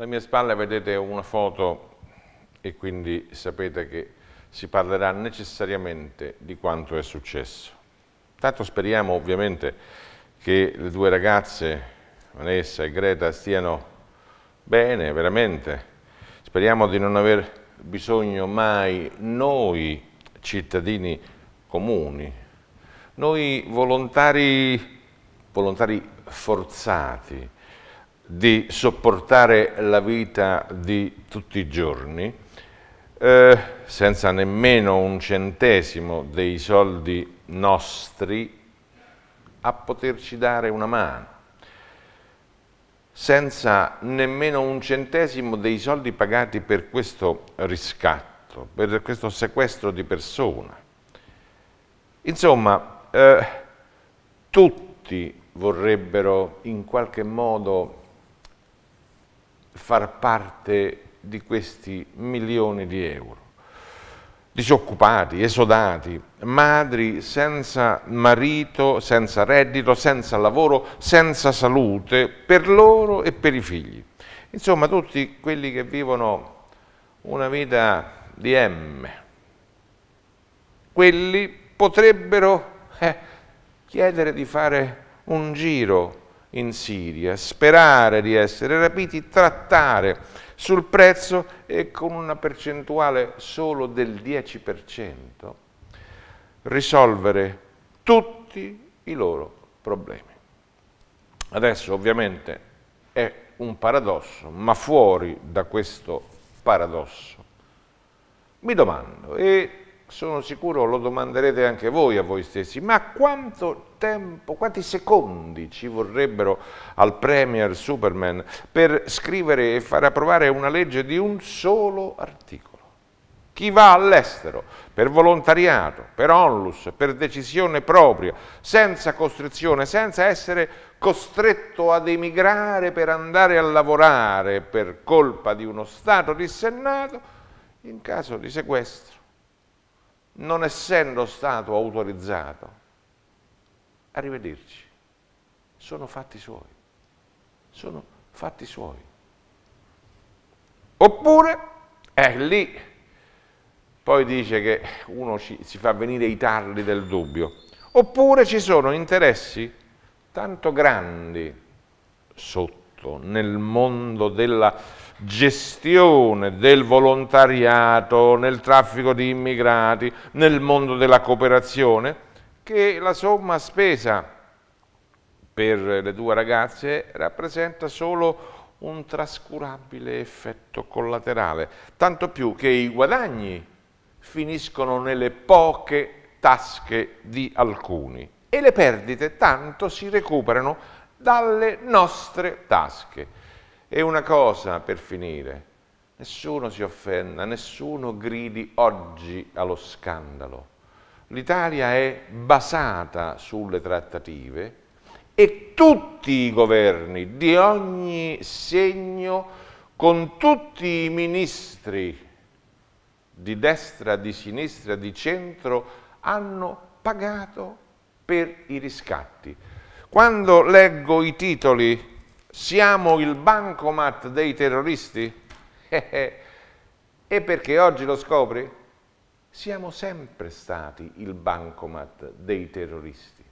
Alle mie spalle vedete una foto e quindi sapete che si parlerà necessariamente di quanto è successo. Tanto speriamo ovviamente che le due ragazze, Vanessa e Greta, stiano bene, veramente. Speriamo di non aver bisogno mai noi cittadini comuni, noi volontari, volontari forzati, di sopportare la vita di tutti i giorni, eh, senza nemmeno un centesimo dei soldi nostri, a poterci dare una mano senza nemmeno un centesimo dei soldi pagati per questo riscatto, per questo sequestro di persona. Insomma, eh, tutti vorrebbero in qualche modo far parte di questi milioni di euro. Disoccupati, esodati, madri senza marito, senza reddito, senza lavoro, senza salute, per loro e per i figli. Insomma, tutti quelli che vivono una vita di M, quelli potrebbero eh, chiedere di fare un giro in Siria, sperare di essere rapiti, trattare sul prezzo e con una percentuale solo del 10% risolvere tutti i loro problemi. Adesso ovviamente è un paradosso, ma fuori da questo paradosso mi domando, e sono sicuro lo domanderete anche voi a voi stessi, ma quanto tempo, quanti secondi ci vorrebbero al Premier Superman per scrivere e far approvare una legge di un solo articolo? Chi va all'estero per volontariato, per onlus, per decisione propria, senza costrizione, senza essere costretto ad emigrare per andare a lavorare per colpa di uno Stato dissennato, in caso di sequestro non essendo stato autorizzato, arrivederci, sono fatti suoi, sono fatti suoi. Oppure, è eh, lì, poi dice che uno ci, si fa venire i tarli del dubbio, oppure ci sono interessi tanto grandi sotto, tutto nel mondo della gestione del volontariato, nel traffico di immigrati, nel mondo della cooperazione, che la somma spesa per le due ragazze rappresenta solo un trascurabile effetto collaterale, tanto più che i guadagni finiscono nelle poche tasche di alcuni e le perdite tanto si recuperano dalle nostre tasche. E una cosa per finire, nessuno si offenda, nessuno gridi oggi allo scandalo. L'Italia è basata sulle trattative e tutti i governi di ogni segno, con tutti i ministri di destra, di sinistra, di centro, hanno pagato per i riscatti. Quando leggo i titoli siamo il bancomat dei terroristi? Eh, eh. e perché oggi lo scopri? Siamo sempre stati il bancomat dei terroristi.